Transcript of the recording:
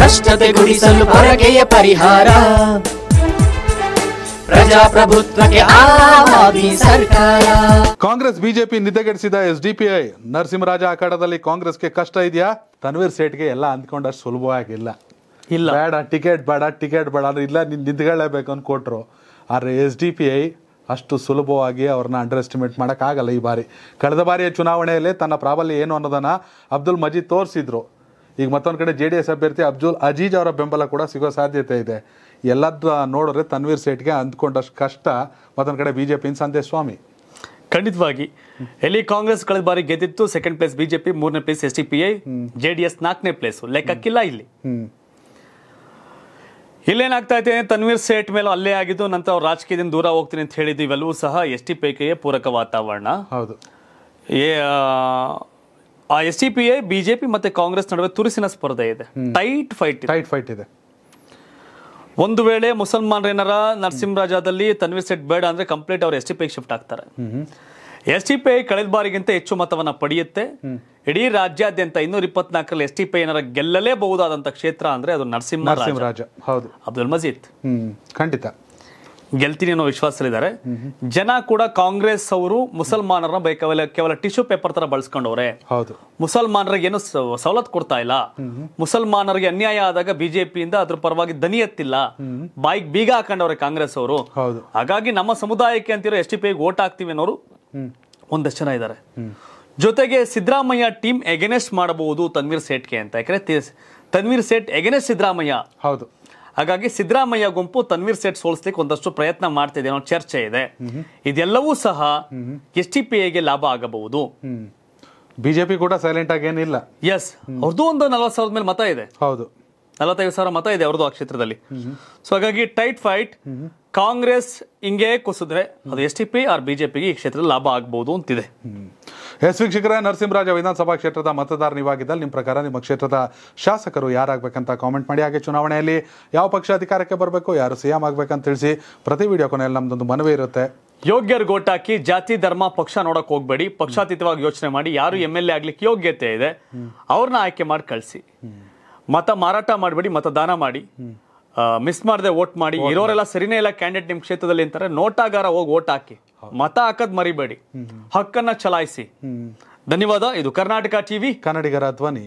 ಭ್ರಷ್ಟತೆ ಗುಡಿಸಲು ಹೊರಗೆಯ ಪರಿಹಾರ ಪ್ರಜಾಪ್ರಭುತ್ವಕ್ಕೆ ಸರ್ಕಾರ ಕಾಂಗ್ರೆಸ್ ಬಿಜೆಪಿ ನಿದ್ದೆಗೆಡಿಸಿದ ಐ ನರಸಿಂಹರಾಜ ಅಖಾಡದಲ್ಲಿ ಕಾಂಗ್ರೆಸ್ಗೆ ಕಷ್ಟ ಇದೆಯಾ ತನ್ವೀರ್ ಸೇಟ್ಗೆ ಎಲ್ಲ ಅಂದ್ಕೊಂಡಷ್ಟು ಸುಲಭವಾಗಿಲ್ಲ ಇಲ್ಲ ಬೇಡ ಟಿಕೆಟ್ ಬೇಡ ಟಿಕೆಟ್ ಬೇಡ ಅಂದ್ರೆ ಇಲ್ಲ ನೀನು ನಿಂತ್ಕೊಳ್ಳೇಬೇಕು ಅಂತ ಕೊಟ್ಟರು ಆದರೆ ಎಸ್ ಡಿ ಪಿ ಐ ಅಷ್ಟು ಸುಲಭವಾಗಿ ಅವ್ರನ್ನ ಅಂಡರ್ ಎಸ್ಟಿಮೇಟ್ ಮಾಡೋಕ್ಕಾಗಲ್ಲ ಈ ಬಾರಿ ಕಳೆದ ಬಾರಿಯ ಚುನಾವಣೆಯಲ್ಲಿ ತನ್ನ ಪ್ರಾಬಲ್ಯ ಏನು ಅನ್ನೋದನ್ನ ಅಬ್ದುಲ್ ಮಜೀದ್ ತೋರಿಸಿದ್ರು ಈಗ ಮತ್ತೊಂದು ಕಡೆ ಜೆ ಡಿ ಎಸ್ ಅಭ್ಯರ್ಥಿ ಅಬ್ಜುಲ್ ಅಜೀಜ್ ಅವರ ಬೆಂಬಲ ಕೂಡ ಸಿಗೋ ಸಾಧ್ಯತೆ ಇದೆ ಎಲ್ಲದ ನೋಡಿದ್ರೆ ತನ್ವೀರ್ ಸೇಟ್ಗೆ ಅಂದ್ಕೊಂಡಷ್ಟು ಕಷ್ಟ ಮತ್ತೊಂದು ಕಡೆ B J P Sandesh Swamy ಖಂಡಿತವಾಗಿ ಎಲ್ಲಿ ಕಾಂಗ್ರೆಸ್ ಕಳೆದ ಬಾರಿ ಗೆದ್ದಿತ್ತು ಸೆಕೆಂಡ್ ಪ್ಲೇಸ್ ಬಿಜೆಪಿ ಮೂರನೇ place S T P I J D S ನಾಲ್ಕನೇ ಪ್ಲೇಸ್ ಲೆಕ್ಕಕ್ಕಿಲ್ಲ ಇಲ್ಲಿ ಇಲ್ಲೇನಾಗ್ತಾ ಇದೆ ತನ್ವೀರ್ ಸೇಠ್ ಮೇಲೆ ಅಲ್ಲೇ ಆಗಿದ್ದು ನಂತರ ಅವ್ರು ರಾಜಕೀಯದಿಂದ ದೂರ ಹೋಗ್ತೀನಿ ಅಂತ ಹೇಳಿದ್ದು ಇವೆಲ್ಲವೂ ಸಹ ಎಸ್ ಟಿ ಪಿ ಪೂರಕ ವಾತಾವರಣ ಹೌದು ಏ ಆ ಎಸ್ ಟಿ ಪಿ ಎ ಬಿಜೆಪಿ ಮತ್ತೆ ಕಾಂಗ್ರೆಸ್ ನಡುವೆ ತುರುಸಿನ ಸ್ಪರ್ಧೆ ಇದೆ ಟೈಟ್ ಫೈಟ್ ಟೈಟ್ ಫೈಟ್ ಇದೆ ಒಂದು ವೇಳೆ ಮುಸಲ್ಮಾನರೇನರ ನರಸಿಂಹರಾಜದಲ್ಲಿ ತನ್ವೀರ್ ಸೆಟ್ ಬೇಡ ಅಂದ್ರೆ ಕಂಪ್ಲೀಟ್ ಅವರು ಎಸ್ ಟಿ ಪಿ ಶಿಫ್ಟ್ ಆಗ್ತಾರೆ ಎಸ್ ಟಿ ಪಿ ಐ ಕಳೆದ ಬಾರಿಗಿಂತ ಹೆಚ್ಚು ಮತವನ್ನ ಪಡೆಯುತ್ತೆ ಇಡೀ ರಾಜ್ಯಾದ್ಯಂತ ಇನ್ನೂರ ಇಪ್ಪತ್ನಾಲ್ಕರಲ್ಲಿ ಎಸ್ ಟಿ ಪಿ ಏನಾರ ಗೆಲ್ಲಲೇಬಹುದಾದಂತ ಕ್ಷೇತ್ರ ಅಂದ್ರೆ ಅದು ನರಸಿಂಹರಾಜ ಹೌದು ಅಬ್ದುಲ್ ಮಜೀದ್ ಖಂಡಿತ ಗೆಲ್ತೀನಿ ಅನ್ನೋ ವಿಶ್ವಾಸದಲ್ಲಿದ್ದಾರೆ ಜನ ಕೂಡ ಕಾಂಗ್ರೆಸ್ ಅವರು ಮುಸಲ್ಮಾನರ ಬೈಕ್ ಕೇವಲ ಟಿಶ್ಯೂ ಪೇಪರ್ ತರ ಬಳಸ್ಕೊಂಡವ್ರೆ ಹೌದು ಮುಸಲ್ಮಾನರಿಗೆ ಏನು ಸವಲತ್ತು ಕೊಡ್ತಾ ಇಲ್ಲ ಮುಸಲ್ಮಾನರಿಗೆ ಅನ್ಯಾಯ ಆದಾಗ ಬಿಜೆಪಿಯಿಂದ ಅದ್ರ ಪರವಾಗಿ ದನಿ ಎತ್ತಿಲ್ಲ ಬಾಯಿಗೆ ಬೀಗ ಹಾಕೊಂಡವ್ರೆ ಕಾಂಗ್ರೆಸ್ ಅವರು ಹಾಗಾಗಿ ನಮ್ಮ ಸಮುದಾಯಕ್ಕೆ ಅಂತಿರೋ ಎಸ್ ಟಿ ಪಿ ಓಟ್ ಹಾಕ್ತಿವಿ ಅನ್ನೋರು ಒಂದಷ್ಟು ಜನ ಇದ್ದಾರೆ ಜೊತೆಗೆ ಸಿದ್ದರಾಮಯ್ಯ ಟೀಮ್ ಎಗೇನೆಸ್ಟ್ ಮಾಡಬಹುದು ತನ್ವೀರ್ ಸೇಠ್ಗೆ ಅಂತ ಯಾಕಂದ್ರೆ ತನ್ವೀರ್ ಸೇಠ್ ಎಗೆನೆಸ್ಟ್ ಸಿದ್ದರಾಮಯ್ಯ ಹೌದು ಹಾಗಾಗಿ ಸಿದ್ದರಾಮಯ್ಯ ಗುಂಪು ತನ್ವೀರ್ ಸೇಟ್ ಸೋಲಿಸ್ಲಿಕ್ಕೆ ಒಂದಷ್ಟು ಪ್ರಯತ್ನ ಮಾಡ್ತಿದೆ ಅನ್ನೋ ಚರ್ಚೆ ಇದೆ ಇದೆಲ್ಲವೂ ಸಹ ಎಸ್ ಟಿ ಪಿ ಐಗೆ ಲಾಭ ಆಗಬಹುದು ಬಿಜೆಪಿ ಕೂಡ ಸೈಲೆಂಟ್ ಏನಿಲ್ಲ ಎಸ್ ಅವ್ರದ್ದು ಒಂದು ನಲವತ್ತು ಸಾವಿರದ ಮೇಲೆ ಮತ ಇದೆ ಹೌದು ನಲವತ್ತೈದು ಸಾವಿರ ಮತ ಇದೆ ಅವ್ರದ್ದು ಆ ಕ್ಷೇತ್ರದಲ್ಲಿ ಸೊ ಹಾಗಾಗಿ ಟೈಟ್ ಫೈಟ್ ಕಾಂಗ್ರೆಸ್ ಹಿಂಗೆ ಕುಸಿದ್ರೆ ಅದು ಎಸ್ ಟಿ ಪಿ ಆರ್ ಬಿಜೆಪಿಗೆ ಈ ಕ್ಷೇತ್ರದಲ್ಲಿ ಲಾಭ ಆಗ್ಬಹುದು ಅಂತಿದೆ ಎಸ್ ವೀಕ್ಷಕರ ನರಸಿಂಹರಾಜ ವಿಧಾನಸಭಾ ಕ್ಷೇತ್ರದ ಮತದಾರ ನಿವಾಗಿದ್ದಲ್ಲಿ ನಿಮ್ಮ ಪ್ರಕಾರ ನಿಮ್ಮ ಕ್ಷೇತ್ರದ ಶಾಸಕರು ಯಾರಾಗಬೇಕಂತ ಕಾಮೆಂಟ್ ಮಾಡಿ ಹಾಗೆ ಚುನಾವಣೆಯಲ್ಲಿ ಯಾವ ಪಕ್ಷ ಅಧಿಕಾರಕ್ಕೆ ಬರಬೇಕು ಯಾರು ಸಿಎಂ ಆಗ್ಬೇಕಂತ ತಿಳಿಸಿ ಪ್ರತಿ ವಿಡಿಯೋ ಕೊನೆಯಲ್ಲಿ ನಮ್ದೊಂದು ಮನವಿ ಇರುತ್ತೆ ಯೋಗ್ಯರು ಗೋಟಾಕಿ ಜಾತಿ ಧರ್ಮ ಪಕ್ಷ ನೋಡಕ್ ಹೋಗ್ಬೇಡಿ ಪಕ್ಷಾತೀತವಾಗಿ ಯೋಚನೆ ಮಾಡಿ ಯಾರು ಎಮ್ ಎಲ್ ಎ ಆಗ್ಲಿಕ್ಕೆ ಯೋಗ್ಯತೆ ಇದೆ ಅವ್ರನ್ನ ಆಯ್ಕೆ ಮಾಡಿ ಕಳಿಸಿ ಮತ ಮಾರಾಟ ಮಾಡಬೇಡಿ ಮತದಾನ ಮಾಡಿ ಮಿಸ್ ಮಾಡದೆ ಓಟ್ ಮಾಡಿ ಇರೋರೆಲ್ಲ ಸರಿನೇ ಇಲ್ಲ ಕ್ಯಾಂಡಿಡೇಟ್ ನಿಮ್ಮ ಕ್ಷೇತ್ರದಲ್ಲಿ ಅಂತಾರೆ ನೋಟಾಗಾರ ಹೋಗಿ ವೋಟ್ ಹಾಕಿ ಮತ ಹಾಕದ್ ಮರಿಬೇಡಿ ಹಕ್ಕನ್ನ ಚಲಾಯಿಸಿ ಧನ್ಯವಾದ ಇದು ಕರ್ನಾಟಕ ಟಿವಿ ಕನ್ನಡಿಗರ ಧ್ವನಿ